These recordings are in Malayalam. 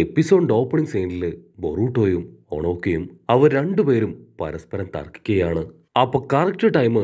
എപ്പിസോഡിൻ്റെ ഓപ്പണിംഗ് സീനിൽ ബൊറൂട്ടോയും ഒണോക്കയും അവർ രണ്ടുപേരും പരസ്പരം തർക്കിക്കുകയാണ് അപ്പോൾ കറക്റ്റ് ടൈം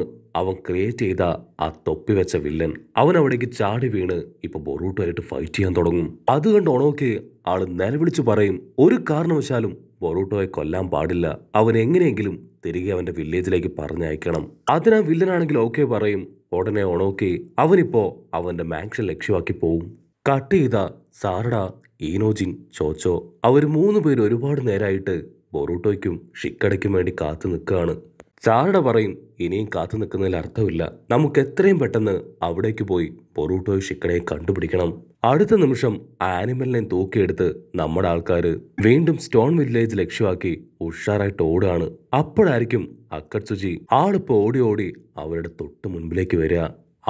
അവൻ ക്രിയേറ്റ് ചെയ്ത ആ തൊപ്പി വെച്ച വില്ലൻ അവൻ അവിടേക്ക് ചാടി വീണ് ഇപ്പൊ ബൊറൂട്ടോയായിട്ട് ഫൈറ്റ് ചെയ്യാൻ തുടങ്ങും അത് കണ്ട് ഒണോക്ക് ആള് നിലവിളിച്ചു പറയും ഒരു കാരണവശാലും ബൊറൂട്ടോയെ കൊല്ലാൻ പാടില്ല അവൻ എങ്ങനെയെങ്കിലും തിരികെ അവന്റെ വില്ലേജിലേക്ക് പറഞ്ഞയക്കണം അതിനാ വില്ലനാണെങ്കിൽ ഓക്കെ പറയും ഉടനെ ഒണോക്കെ അവനിപ്പോ അവന്റെ മാൻഷൻ ലക്ഷ്യമാക്കി പോവും കട്ട് ചെയ്ത സാറടാ ഈനോജിൻ ചോച്ചോ അവർ മൂന്ന് പേര് ഒരുപാട് നേരമായിട്ട് ബൊറൂട്ടോയ്ക്കും ഷിക്കടയ്ക്കും വേണ്ടി കാത്തു നിൽക്കുകയാണ് ചാരട പറയും ഇനിയും കാത്തു നിൽക്കുന്നതിൽ അർത്ഥമില്ല നമുക്ക് എത്രയും പെട്ടെന്ന് അവിടേക്ക് പോയി പൊറൂട്ടോയും ഷിക്കടയും കണ്ടുപിടിക്കണം അടുത്ത നിമിഷം ആനിമലിനെ തൂക്കിയെടുത്ത് നമ്മുടെ ആൾക്കാർ വീണ്ടും സ്റ്റോൺ വില്ലേജ് ലക്ഷ്യമാക്കി ഉഷാറായിട്ട് ഓടുകയാണ് അപ്പോഴായിരിക്കും അക്കട്സുജി ആളിപ്പോൾ ഓടി ഓടി അവരുടെ തൊട്ട് മുൻപിലേക്ക് വരിക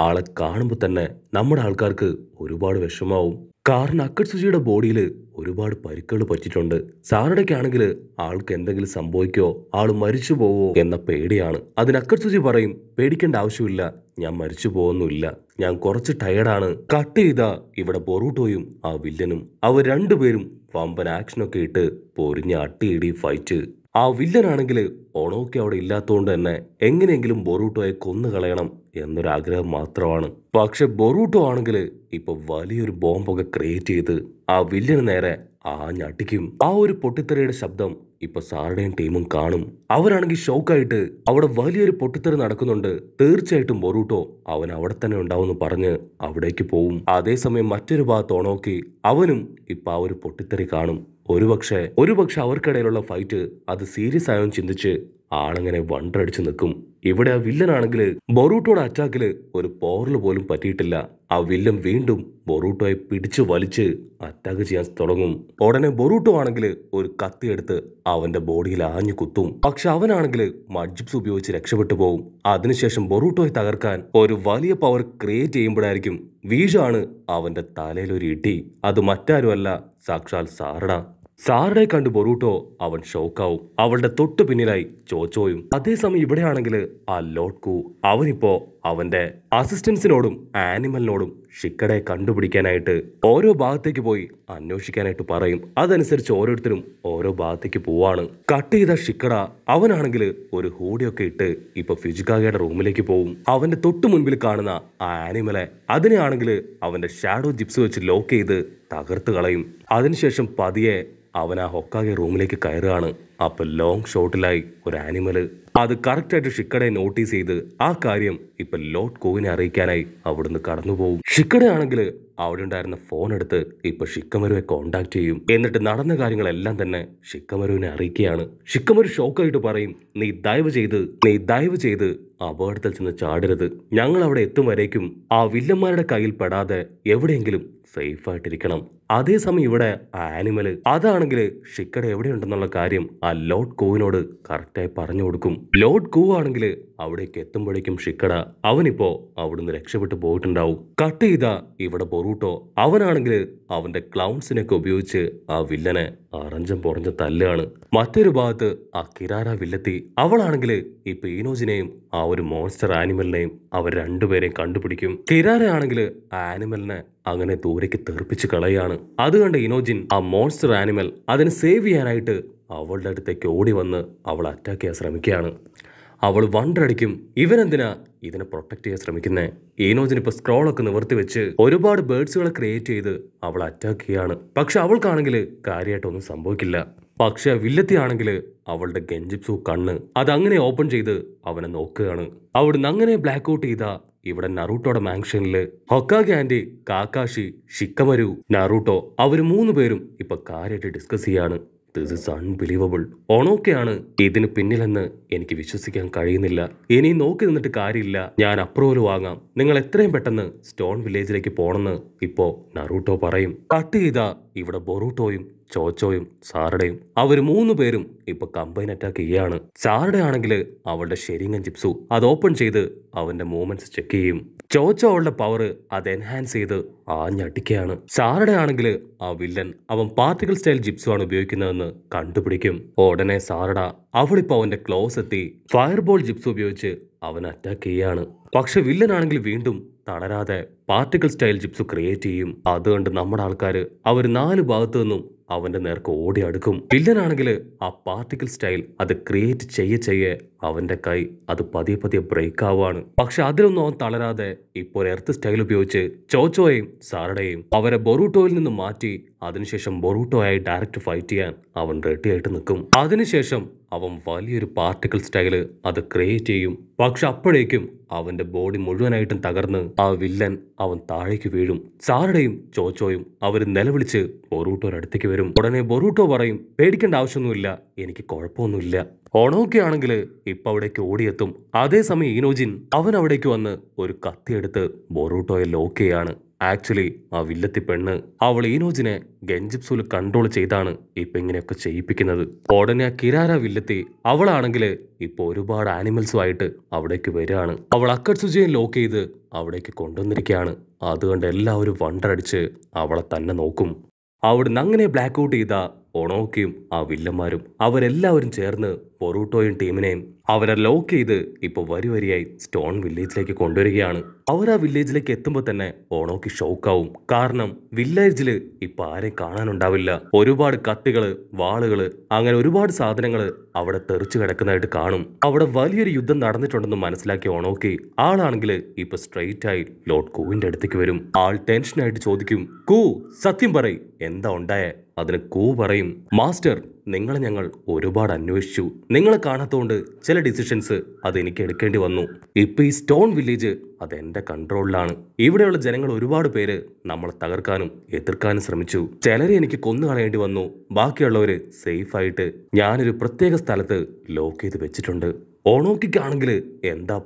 ആളെ കാണുമ്പോൾ തന്നെ നമ്മുടെ ആൾക്കാർക്ക് ഒരുപാട് വിഷമാവും കാരണം അക്കട് സുജിയുടെ ബോഡിയിൽ ഒരുപാട് പരിക്കുകൾ പറ്റിയിട്ടുണ്ട് സാറിടയ്ക്കാണെങ്കിൽ ആൾക്ക് എന്തെങ്കിലും സംഭവിക്കോ ആൾ മരിച്ചു പോവോ എന്ന പേടിയാണ് അതിന് അക്കട് സുജി പറയും പേടിക്കേണ്ട ആവശ്യമില്ല ഞാൻ മരിച്ചു പോകുന്നില്ല ഞാൻ കുറച്ച് ടയർഡാണ് കട്ട് ചെയ്ത ഇവിടെ ബൊറൂട്ടോയും ആ വില്ലനും അവർ രണ്ടുപേരും വമ്പൻ ആക്ഷനൊക്കെ ഇട്ട് പൊരിഞ്ഞ അട്ടിയിടി ഫൈറ്റ് ആ വില്ലനാണെങ്കിൽ ഒണോക്കെ അവിടെ ഇല്ലാത്തതുകൊണ്ട് തന്നെ എങ്ങനെയെങ്കിലും ബൊറൂട്ടോയെ കൊന്നു കളയണം എന്നൊരാഗ്രഹം മാത്രമാണ് പക്ഷെ ബൊറൂട്ടോ ആണെങ്കിൽ ഇപ്പൊ വലിയൊരു ബോംബൊക്കെ ക്രിയേറ്റ് ചെയ്ത് ആ വില്ലന് നേരെ ആ ഞടിക്കും ആ ഒരു പൊട്ടിത്തെറിയുടെ ശബ്ദം ഇപ്പൊ സാറുടെയും ടീമും കാണും അവരാണെങ്കിൽ ഷോക്കായിട്ട് അവിടെ വലിയൊരു പൊട്ടിത്തെറി നടക്കുന്നുണ്ട് തീർച്ചയായിട്ടും ബൊറൂട്ടോ അവൻ അവിടെ തന്നെ ഉണ്ടാവുമെന്ന് പറഞ്ഞ് അവിടേക്ക് പോവും അതേസമയം മറ്റൊരു ഭാഗത്ത് ഓണോക്കി അവനും ഇപ്പൊ ആ ഒരു പൊട്ടിത്തെറി കാണും ഒരുപക്ഷെ ഒരുപക്ഷെ അവർക്കിടയിലുള്ള ഫൈറ്റ് അത് സീരിയസ് ആയോ ചിന്തിച്ച് ആളങ്ങനെ വണ്ടടിച്ചു നിൽക്കും ഇവിടെ ആ വില്ലനാണെങ്കിൽ ബൊറൂട്ടോയുടെ അറ്റാക്കിൽ ഒരു പോറിൽ പോലും പറ്റിയിട്ടില്ല ആ വില്ലൻ വീണ്ടും ബൊറൂട്ടോയെ പിടിച്ചു വലിച്ച് അറ്റാക്ക് ചെയ്യാൻ തുടങ്ങും ഉടനെ ബൊറൂട്ടോ ആണെങ്കിൽ ഒരു കത്തി എടുത്ത് അവന്റെ ബോഡിയിൽ ആഞ്ഞു കുത്തും പക്ഷെ അവനാണെങ്കിൽ മഡ്ജിപ്സ് ഉപയോഗിച്ച് രക്ഷപ്പെട്ടു പോകും അതിനുശേഷം ബൊറൂട്ടോയെ തകർക്കാൻ ഒരു വലിയ പവർ ക്രിയേറ്റ് ചെയ്യുമ്പോഴായിരിക്കും വീഴാണ് അവന്റെ തലയിൽ ഒരു ഇടി അത് മറ്റാരുമല്ല സാക്ഷാൽ സാറട സാറിനെ കണ്ടു ബൊറൂട്ടോ അവൻ ഷോക്കാവും അവളുടെ തൊട്ടു പിന്നിലായി ചോച്ചോയും അതേസമയം ഇവിടെയാണെങ്കിൽ ആ ലോട്ട്കു അവനിപ്പോ അവന്റെ അസിസ്റ്റൻസിനോടും ആനിമലിനോടും ഷിക്കടെ കണ്ടുപിടിക്കാനായിട്ട് ഓരോ ഭാഗത്തേക്ക് പോയി അന്വേഷിക്കാനായിട്ട് പറയും അതനുസരിച്ച് ഓരോരുത്തരും ഓരോ ഭാഗത്തേക്ക് പോവാണ് കട്ട് ചെയ്ത ഷിക്കട അവനാണെങ്കിൽ ഒരു ഹൂടിയൊക്കെ ഇട്ട് ഇപ്പൊ ഫിജുക്കാഗയുടെ റൂമിലേക്ക് പോവും അവന്റെ തൊട്ടു മുൻപിൽ കാണുന്ന ആ ആനിമലെ അതിനെയാണെങ്കിൽ അവന്റെ ഷാഡോ ജിപ്സ് വെച്ച് ലോക്ക് ചെയ്ത് തകർത്ത് കളയും അതിനുശേഷം പതിയെ അവൻ ആ ഹൊക്കാകെ റൂമിലേക്ക് കയറുകയാണ് അപ്പൊ ലോങ് ഷോട്ടിലായി ഒരു ആനിമൽ അത് കറക്റ്റായിട്ട് ഷിക്കടെ നോട്ടീസ് ചെയ്ത് ആ കാര്യം ഇപ്പൊ ലോർഡ് കോവിനെ അറിയിക്കാനായി അവിടുന്ന് കടന്നു പോകും ആണെങ്കിൽ അവിടെ ഉണ്ടായിരുന്ന ഫോൺ എടുത്ത് ഇപ്പൊ ഷിക്കമരുവെ കോണ്ടാക്ട് ചെയ്യും എന്നിട്ട് നടന്ന കാര്യങ്ങളെല്ലാം തന്നെ ഷിക്കമരുവിനെ അറിയിക്കുകയാണ് ഷിക്കമരു ഷോക്കായിട്ട് പറയും നീ ദയവ് ചെയ്ത് നീ ദയവ് ചെയ്ത് അപകടത്തിൽ ചെന്ന് ചാടരുത് ഞങ്ങൾ അവിടെ എത്തും വരേക്കും ആ വില്ലന്മാരുടെ കയ്യിൽ പെടാതെ എവിടെയെങ്കിലും സേഫ് ആയിട്ടിരിക്കണം അതേസമയം ഇവിടെ ആനിമല് അതാണെങ്കിൽ ഷിക്കട എവിടെയുണ്ടെന്നുള്ള കാര്യം ആ ലോഡ് കോവിനോട് കറക്റ്റായി പറഞ്ഞു കൊടുക്കും ലോഡ് കൂവ് ആണെങ്കിൽ അവിടേക്ക് എത്തുമ്പോഴേക്കും ഷിക്കട അവനിപ്പോ അവിടുന്ന് രക്ഷപ്പെട്ടു പോയിട്ടുണ്ടാവും കട്ട് ചെയ്ത ഇവിടെ ബൊറൂട്ടോ അവനാണെങ്കിൽ അവന്റെ ക്ലൗൺസിനൊക്കെ ഉപയോഗിച്ച് ആ വില്ലനെ അറഞ്ചം പൊറഞ്ഞ തല്ലാണ് മറ്റൊരു ഭാഗത്ത് ആ കിരാര വില്ലത്തി അവളാണെങ്കിൽ ഈ പീനോജിനെയും ആ ഒരു മോൺസ്റ്റർ ആനിമലിനെയും അവർ രണ്ടുപേരെയും കണ്ടുപിടിക്കും കിരാര ആണെങ്കിൽ ആ ആനിമലിനെ അങ്ങനെ ദൂരേക്ക് തെറിപ്പിച്ച് കളയാണ് അത് കണ്ട് ഇനോജിൻ ആ മോൺസ്റ്റർ ആനിമൽ അതിനെ സേവ് ചെയ്യാനായിട്ട് അവളുടെ അടുത്തേക്ക് ഓടി വന്ന് അവൾ അറ്റാക്ക് ചെയ്യാൻ ശ്രമിക്കുകയാണ് അവൾ വണ്ടടിക്കും ഇവനെന്തിനാ ഇതിനെ പ്രൊട്ടക്റ്റ് ചെയ്യാൻ ശ്രമിക്കുന്നത് സ്ക്രോൾ സ്ക്രോളൊക്കെ നിവർത്തി വെച്ച് ഒരുപാട് ബേർഡ്സുകളെ ക്രിയേറ്റ് ചെയ്ത് അവൾ അറ്റാക്ക് ചെയ്യാണ് പക്ഷെ അവൾക്കാണെങ്കിൽ കാര്യമായിട്ടൊന്നും സംഭവിക്കില്ല പക്ഷെ വില്ലത്തിയാണെങ്കിൽ അവളുടെ ഗെഞ്ചിപ്സു കണ്ണ് അതങ്ങനെ ഓപ്പൺ ചെയ്ത് അവനെ നോക്കുകയാണ് അവിടുന്ന് അങ്ങനെ ബ്ലാക്ക് ഔട്ട് ചെയ്ത ഇവിടെ നറൂട്ടോടെ മാങ്ഷനില് ഹൊക്കാഗി ആൻറ്റി കാക്കാഷി ഷിക്കമരു നറൂട്ടോ അവർ മൂന്ന് പേരും ഇപ്പൊ കാര്യമായിട്ട് ഡിസ്കസ് ചെയ്യാണ് ദിസ് ഇസ് അൺബിലീവബിൾ ഓണോക്കെയാണ് ഇതിന് പിന്നിലെന്ന് എനിക്ക് വിശ്വസിക്കാൻ കഴിയുന്നില്ല ഇനി നോക്കി നിന്നിട്ട് കാര്യമില്ല ഞാൻ അപ്രൂവൽ വാങ്ങാം നിങ്ങൾ എത്രയും പെട്ടെന്ന് സ്റ്റോൺ വില്ലേജിലേക്ക് പോണെന്ന് ഇപ്പോ നറൂട്ടോ പറയും കട്ട് ചെയ്ത ഇവിടെ ബൊറൂട്ടോയും ചോച്ചോയും സാറുടെയും അവർ മൂന്ന് പേരും ഇപ്പൊ കമ്പൈൻ അറ്റാക്ക് ചെയ്യാണ് സാറുടെ ആണെങ്കിൽ അവളുടെ ശരിങ്ങൻ ചിപ്സു അത് ഓപ്പൺ ചെയ്ത് അവന്റെ മൂവ്മെന്റ്സ് ചെക്ക് ചെയ്യും ചോച്ചോ അവളുടെ പവർ അത് എൻഹാൻസ് ചെയ്ത് ആഞ്ഞടിക്കുകയാണ് സാറുടെ ആണെങ്കിൽ ആ വില്ലൻ അവൻ പാർട്ടിക്കൽ സ്റ്റൈൽ ജിപ്സു ആണ് ഉപയോഗിക്കുന്നതെന്ന് കണ്ടുപിടിക്കും ഉടനെ സാറട അവളിപ്പോ അവന്റെ ക്ലോസ് എത്തി ഫയർബോൾ ജിപ്സ് ഉപയോഗിച്ച് അവൻ അറ്റാക്ക് ചെയ്യാണ് പക്ഷെ വില്ലൻ ആണെങ്കിൽ വീണ്ടും തളരാതെ പാർട്ടിക്കൽ സ്റ്റൈൽ ജിപ്സ് ക്രിയേറ്റ് ചെയ്യും അതുകൊണ്ട് നമ്മുടെ ആൾക്കാർ അവർ നാല് ഭാഗത്തു നിന്നും അവൻ്റെ നേർക്ക് ഓടി അടുക്കും വില്ലനാണെങ്കിൽ ആ പാർട്ടിക്കൽ സ്റ്റൈൽ അത് ക്രിയേറ്റ് ചെയ്യ ചെയ്യേ അവൻ്റെ കൈ അത് പതിയെ പതിയെ ബ്രേക്ക് ആവുകയാണ് പക്ഷെ അതിലൊന്നും അവൻ തളരാതെ ഇപ്പോൾ എർത്ത് സ്റ്റൈൽ ഉപയോഗിച്ച് ചോച്ചോയെയും സാറടയും അവരെ ബൊറൂട്ടോയിൽ നിന്ന് മാറ്റി അതിനുശേഷം ബൊറൂട്ടോയായി ഡയറക്റ്റ് ഫൈറ്റ് ചെയ്യാൻ അവൻ റെഡിയായിട്ട് നിൽക്കും അതിനുശേഷം അവൻ വലിയൊരു പാർട്ടിക്കൽ സ്റ്റൈല് അത് ക്രിയേറ്റ് ചെയ്യും പക്ഷെ അപ്പോഴേക്കും അവൻ്റെ ബോഡി മുഴുവനായിട്ടും തകർന്ന് ആ വില്ലൻ അവൻ താഴേക്ക് വീഴും സാറയുടെയും ചോച്ചോയും അവർ നിലവിളിച്ച് ബൊറൂട്ടോയുടെ അടുത്തേക്ക് വരും ഉടനെ ബൊറൂട്ടോ പറയും പേടിക്കേണ്ട ആവശ്യമൊന്നുമില്ല എനിക്ക് കുഴപ്പമൊന്നുമില്ല ഓണോക്കെയാണെങ്കിൽ ആണെങ്കിൽ ഇപ്പം അവിടേക്ക് ഓടിയെത്തും അതേസമയം ഇനോജിൻ അവൻ അവിടേക്ക് വന്ന് ഒരു കത്തിയെടുത്ത് ബൊറൂട്ടോയെ ലോക്ക് ആക്ച്വലി ആ വില്ലത്തി പെണ്ണ് അവൾ ഈനോജിനെ ഗഞ്ചിപ്സുൽ കൺട്രോൾ ചെയ്താണ് ഇപ്പം ഇങ്ങനെയൊക്കെ ചെയ്യിപ്പിക്കുന്നത് ഉടനെ ആ കിരാര വില്ലത്തി അവളാണെങ്കിൽ ഇപ്പോൾ ഒരുപാട് ആനിമൽസുമായിട്ട് അവിടേക്ക് വരികയാണ് അവൾ അക്കട്സുജിയെ ലോക്ക് ചെയ്ത് അവിടേക്ക് കൊണ്ടുവന്നിരിക്കുകയാണ് അതുകൊണ്ട് എല്ലാവരും വണ്ടടിച്ച് അവളെ തന്നെ നോക്കും അവിടുന്ന് അങ്ങനെ ബ്ലാക്ക് ഔട്ട് ചെയ്ത ഒണോക്കയും ആ വില്ലന്മാരും അവരെല്ലാവരും ചേർന്ന് പൊറൂട്ടോയും ടീമിനെയും അവരെ ലോക്ക് ചെയ്ത് ഇപ്പോൾ വരി വരിയായി സ്റ്റോൺ വില്ലേജിലേക്ക് കൊണ്ടുവരികയാണ് അവർ ആ വില്ലേജിലേക്ക് എത്തുമ്പോൾ തന്നെ ഓണോക്ക് ഷോക്കാവും കാരണം വില്ലേജിൽ ഇപ്പം ആരെയും കാണാനുണ്ടാവില്ല ഒരുപാട് കത്തികൾ വാളുകൾ അങ്ങനെ ഒരുപാട് സാധനങ്ങൾ അവിടെ തെറിച്ചു കിടക്കുന്നതായിട്ട് കാണും അവിടെ വലിയൊരു യുദ്ധം നടന്നിട്ടുണ്ടെന്ന് മനസ്സിലാക്കിയ ഓണോക്കി ആളാണെങ്കിൽ ഇപ്പൊ സ്ട്രെയിറ്റ് ആയി ലോർഡ് കൂവിന്റെ അടുത്തേക്ക് വരും ആൾ ടെൻഷനായിട്ട് ചോദിക്കും കൂ സത്യം പറയ് എന്താ ഉണ്ടായേ അതിന് കൂ പറയും മാസ്റ്റർ നിങ്ങളെ ഞങ്ങൾ ഒരുപാട് അന്വേഷിച്ചു നിങ്ങളെ കാണാത്തോണ്ട് ചില ഡിസിഷൻസ് അത് എനിക്ക് എടുക്കേണ്ടി വന്നു ഇപ്പൊ ഈ സ്റ്റോൺ വില്ലേജ് അത് എന്റെ കൺട്രോളിലാണ് ഇവിടെയുള്ള ജനങ്ങൾ ഒരുപാട് പേര് നമ്മളെ തകർക്കാനും എതിർക്കാനും ശ്രമിച്ചു ചിലരെ എനിക്ക് കൊന്നു കളയേണ്ടി വന്നു ബാക്കിയുള്ളവര് സേഫായിട്ട് ഞാനൊരു പ്രത്യേക സ്ഥലത്ത് ലോക്ക് ചെയ്ത് വെച്ചിട്ടുണ്ട് ഓണോക്കിക്കാണെങ്കിൽ എന്താ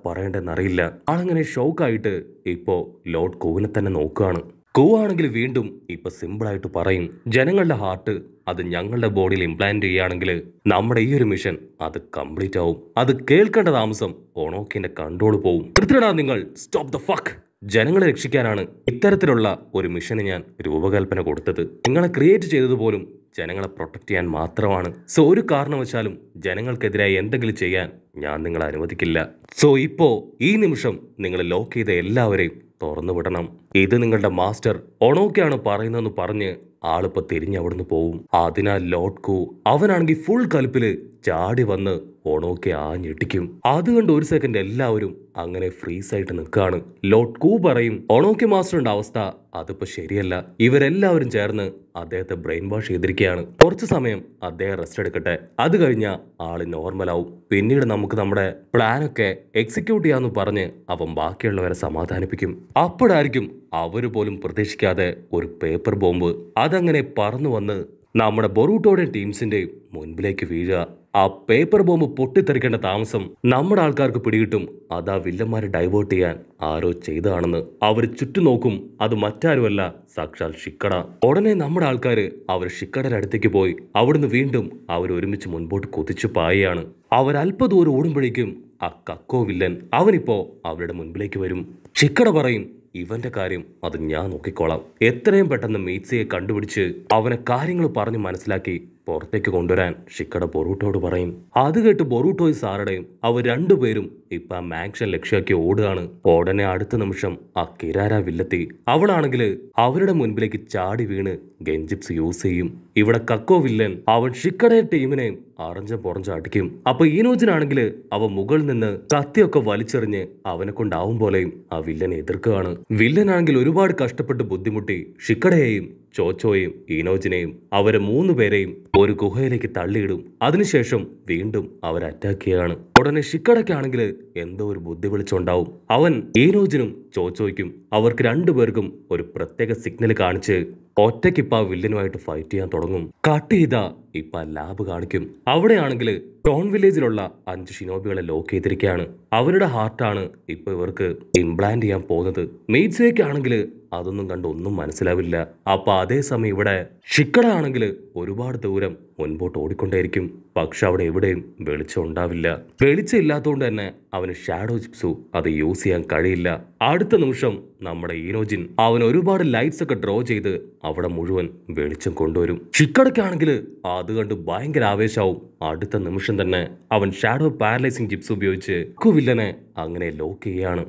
അറിയില്ല ആളങ്ങനെ ഷോക്കായിട്ട് ഇപ്പോ ലോഡ് കോവിനെ തന്നെ നോക്കുകയാണ് കോ ആണെങ്കിൽ വീണ്ടും സിമ്പിൾ സിമ്പിളായിട്ട് പറയും ജനങ്ങളുടെ ഹാർട്ട് അത് ഞങ്ങളുടെ ബോഡിയിൽ ഇംപ്ലാന്റ് ചെയ്യുകയാണെങ്കിൽ നമ്മുടെ ഈ ഒരു മിഷൻ അത് കംപ്ലീറ്റ് ആവും അത് കേൾക്കേണ്ട താമസം ഓണോക്കിന്റെ കൺട്രോൾ പോവും നിർത്തിടാ നിങ്ങൾ സ്റ്റോപ്പ് ദ ഫക്ക് ജനങ്ങളെ രക്ഷിക്കാനാണ് ഇത്തരത്തിലുള്ള ഒരു മിഷന് ഞാൻ രൂപകൽപ്പന കൊടുത്തത് നിങ്ങളെ ക്രിയേറ്റ് ചെയ്തത് പോലും ജനങ്ങളെ പ്രൊട്ടക്റ്റ് ചെയ്യാൻ മാത്രമാണ് സോ ഒരു കാരണവശാലും ജനങ്ങൾക്കെതിരായി എന്തെങ്കിലും ചെയ്യാൻ ഞാൻ നിങ്ങളെ അനുവദിക്കില്ല സോ ഇപ്പോ ഈ നിമിഷം നിങ്ങൾ ലോക്ക് ചെയ്ത എല്ലാവരെയും തുറന്നു വിടണം ഇത് നിങ്ങളുടെ മാസ്റ്റർ ഒണോക്കെയാണ് പറയുന്നതെന്ന് പറഞ്ഞ് ആളിപ്പോ തിരിഞ്ഞവിടുന്ന് പോവും അതിനാൽ ലോഡ്കു അവനാണെങ്കിൽ ഫുൾ കലിപ്പില് ചാടി വന്ന് ഒണോക്കെ ആഞ്ഞിട്ടിക്കും അത് കണ്ട് ഒരു സെക്കൻഡ് എല്ലാവരും അങ്ങനെ ഫ്രീസായിട്ട് നിൽക്കുകയാണ് ലോട്ട് കൂ പറയും ഒണോക്കെ മാസ്റ്ററിന്റെ അവസ്ഥ അതിപ്പോ ശരിയല്ല ഇവരെല്ലാവരും ചേർന്ന് അദ്ദേഹത്തെ ബ്രെയിൻ വാഷ് ചെയ്തിരിക്കുകയാണ് കുറച്ച് സമയം അദ്ദേഹം റെസ്റ്റ് എടുക്കട്ടെ അത് കഴിഞ്ഞാൽ ആള് നോർമലാവും പിന്നീട് നമുക്ക് നമ്മുടെ പ്ലാനൊക്കെ എക്സിക്യൂട്ട് ചെയ്യാമെന്ന് പറഞ്ഞ് അവൻ ബാക്കിയുള്ളവരെ സമാധാനിപ്പിക്കും അപ്പോഴായിരിക്കും അവർ പോലും പ്രതീക്ഷിക്കാതെ ഒരു പേപ്പർ ബോംബ് അതങ്ങനെ പറന്നു വന്ന് നമ്മുടെ ബൊറൂട്ടോടെ ടീംസിൻ്റെയും മുൻപിലേക്ക് വീഴുക ആ പേപ്പർ ബോംബ് പൊട്ടിത്തെറിക്കേണ്ട താമസം നമ്മുടെ ആൾക്കാർക്ക് പിടികിട്ടും അതാ വില്ലന്മാരെ ഡൈവേർട്ട് ചെയ്യാൻ ആരോ ചെയ്തതാണെന്ന് അവർ ചുറ്റുനോക്കും അത് മറ്റാരുമല്ല സാക്ഷാൽ ഷിക്കട ഉടനെ നമ്മുടെ ആൾക്കാർ അവർ ഷിക്കടയുടെ അടുത്തേക്ക് പോയി അവിടുന്ന് വീണ്ടും അവർ ഒരുമിച്ച് മുൻപോട്ട് കൊതിച്ചു പായയാണ് അവരല്പ ദൂരം ഓടുമ്പോഴേക്കും ആ കക്കോ വില്ലൻ അവനിപ്പോ അവരുടെ മുൻപിലേക്ക് വരും ഷിക്കട പറയും ഇവന്റെ കാര്യം അത് ഞാൻ നോക്കിക്കോളാം എത്രയും പെട്ടെന്ന് മീറ്റ്സിയെ കണ്ടുപിടിച്ച് അവനെ കാര്യങ്ങൾ പറഞ്ഞ് മനസ്സിലാക്കി പുറത്തേക്ക് കൊണ്ടുവരാൻ ഷിക്കട ബൊറൂട്ടോട് പറയും അത് കേട്ട് ബൊറൂട്ടോയും സാറടയും അവർ രണ്ടുപേരും ഇപ്പൊ മാക്ഷൻ ലക്ഷ്യമാക്കി ഓടുകയാണ് ഉടനെ അടുത്ത നിമിഷം ആ കിരാര വില്ലെത്തി അവളാണെങ്കിൽ അവരുടെ മുൻപിലേക്ക് ചാടി വീണ് ഗെഞ്ചിപ്സ് യൂസ് ചെയ്യും ഇവിടെ കക്കോ വില്ലൻ അവൻ ഷിക്കടയെ ടീമിനെ അറഞ്ഞ പുറഞ്ഞ അടിക്കും അപ്പൊ ഈനോജിനാണെങ്കിൽ അവ മുകളിൽ നിന്ന് കത്തിയൊക്കെ വലിച്ചെറിഞ്ഞ് അവനെ കൊണ്ടാവും പോലെയും ആ വില്ലനെ എതിർക്കുകയാണ് വില്ലനാണെങ്കിൽ ഒരുപാട് കഷ്ടപ്പെട്ട് ബുദ്ധിമുട്ടി ഷിക്കടയെയും ചോച്ചോയും ഈനോജിനെയും അവരെ മൂന്നുപേരെയും ഒരു ഗുഹയിലേക്ക് തള്ളിയിടും അതിനുശേഷം വീണ്ടും അവർ അറ്റാക്ക് ചെയ്യാണ് ഉടനെ ഷിക്കടക്കാണെങ്കിൽ എന്തോ ഒരു ബുദ്ധി വിളിച്ചുണ്ടാവും അവൻ ഈനോജിനും ചോച്ചോയ്ക്കും അവർക്ക് രണ്ടുപേർക്കും ഒരു പ്രത്യേക സിഗ്നൽ കാണിച്ച് ഒറ്റയ്ക്കിപ്പ വില്ലനുമായിട്ട് ഫൈറ്റ് ചെയ്യാൻ തുടങ്ങും കട്ട് ചെയ്ത ഇപ്പ ലാബ് കാണിക്കും അവിടെയാണെങ്കിൽ ടോൺ വില്ലേജിലുള്ള അഞ്ച് ഷിനോബികളെ ലോക്ക് ചെയ്തിരിക്കുകയാണ് അവരുടെ ഹാർട്ടാണ് ഇപ്പൊ ഇവർക്ക് ഇംപ്ലാന്റ് ചെയ്യാൻ പോകുന്നത് മെയ്റ്റ്സേക്കാണെങ്കിൽ അതൊന്നും കണ്ട് ഒന്നും മനസ്സിലാവില്ല അപ്പൊ അതേസമയം ഇവിടെ ഷിക്കട ആണെങ്കിൽ ഒരുപാട് ദൂരം മുൻപോട്ട് ഓടിക്കൊണ്ടേയിരിക്കും പക്ഷെ അവിടെ എവിടെയും വെളിച്ചം ഉണ്ടാവില്ല വെളിച്ചം ഇല്ലാത്തതുകൊണ്ട് തന്നെ അവൻ അവന് ഷാഡോ ചിപ്സു അത് യൂസ് ചെയ്യാൻ കഴിയില്ല അടുത്ത നിമിഷം നമ്മുടെ ഈരോജിൻ അവൻ ഒരുപാട് ലൈറ്റ്സ് ഒക്കെ ഡ്രോ ചെയ്ത് അവിടെ മുഴുവൻ വെളിച്ചം കൊണ്ടുവരും ചിക്കടക്കാണെങ്കിൽ അത് കണ്ട് ഭയങ്കര ആവേശാവും അടുത്ത നിമിഷം തന്നെ അവൻ ഷാഡോ പാരലൈസിങ് ചിപ്സ് ഉപയോഗിച്ച് കുവില്ലനെ അങ്ങനെ ലോക്ക് ചെയ്യാണ്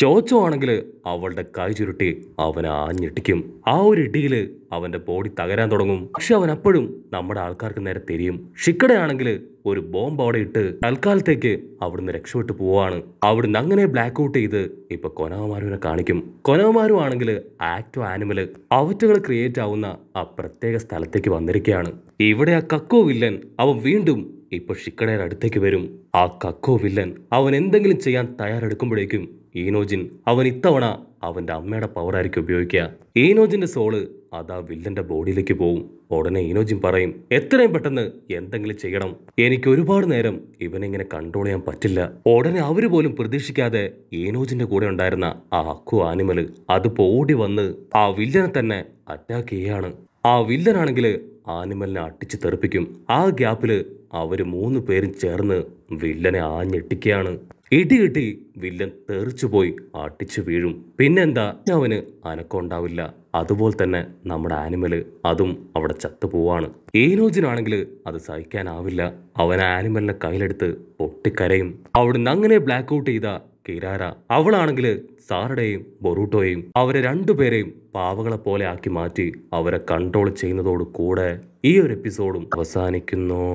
ചോച്ചോ ആണെങ്കിൽ അവളുടെ കൈ ചുരുട്ടി അവനെ ആഞ്ഞിട്ടിക്കും ആ ഒരു ഇടിയിൽ അവൻ്റെ ബോഡി തകരാൻ തുടങ്ങും പക്ഷെ അവൻ അപ്പോഴും നമ്മുടെ ആൾക്കാർക്ക് നേരെ തിരിയും ഷിക്കടയാണെങ്കിൽ ഒരു ബോംബ് അവിടെ ഇട്ട് തൽക്കാലത്തേക്ക് അവിടുന്ന് രക്ഷപ്പെട്ടു പോവാണ് അവിടുന്ന് അങ്ങനെ ബ്ലാക്ക് ഔട്ട് ചെയ്ത് ഇപ്പൊ കൊനവമാരുവിനെ കാണിക്കും കൊനവമാരുവാണെങ്കിൽ ആക്ടോ ആക്റ്റോ ആനിമൽ അവറ്റുകൾ ക്രിയേറ്റ് ആവുന്ന ആ പ്രത്യേക സ്ഥലത്തേക്ക് വന്നിരിക്കുകയാണ് ഇവിടെ ആ കക്കോ വില്ലൻ അവൻ വീണ്ടും ഇപ്പൊ ഷിക്കടയുടെ അടുത്തേക്ക് വരും ആ കക്കോ വില്ലൻ അവൻ എന്തെങ്കിലും ചെയ്യാൻ തയ്യാറെടുക്കുമ്പോഴേക്കും ഈനോജിൻ അവൻ ഇത്തവണ അവൻ്റെ അമ്മയുടെ പവറായിരിക്കും ഉപയോഗിക്കുക ഈനോജിൻ്റെ സോള് അതാ വില്ലൻ്റെ ബോഡിയിലേക്ക് പോവും ഉടനെ ഈനോജിൻ പറയും എത്രയും പെട്ടെന്ന് എന്തെങ്കിലും ചെയ്യണം എനിക്ക് ഒരുപാട് നേരം ഇവനെ ഇങ്ങനെ കൺട്രോൾ ചെയ്യാൻ പറ്റില്ല ഉടനെ അവർ പോലും പ്രതീക്ഷിക്കാതെ ഈനോജിൻ്റെ കൂടെ ഉണ്ടായിരുന്ന ആ അക്കു ആനിമൽ അത് പോടി വന്ന് ആ വില്ലനെ തന്നെ അറ്റാക്ക് ചെയ്യാണ് ആ വില്ലനാണെങ്കിൽ ആനിമലിനെ അട്ടിച്ച് തെറിപ്പിക്കും ആ ഗ്യാപ്പിൽ അവർ മൂന്ന് പേരും ചേർന്ന് വില്ലനെ ആഞ്ഞെട്ടിക്കുകയാണ് ഇടികിട്ടി വില്ലൻ തെറിച്ചുപോയി അട്ടിച്ചു വീഴും പിന്നെന്താ അവന് അനക്കമുണ്ടാവില്ല അതുപോലെ തന്നെ നമ്മുടെ ആനിമല് അതും അവിടെ ചത്തുപോവാണ് ഏനോജിനാണെങ്കിൽ അത് സഹിക്കാനാവില്ല അവൻ ആനിമലിനെ കയ്യിലെടുത്ത് പൊട്ടിക്കരയും അവിടുന്ന് അങ്ങനെ ബ്ലാക്ക് ഔട്ട് ചെയ്ത കിരാര അവളാണെങ്കിൽ സാറുടെയും ബൊറൂട്ടോയും അവരെ രണ്ടുപേരെയും പാവകളെ പോലെ ആക്കി മാറ്റി അവരെ കൺട്രോൾ ചെയ്യുന്നതോട് കൂടെ ഈ ഒരു എപ്പിസോഡും അവസാനിക്കുന്നു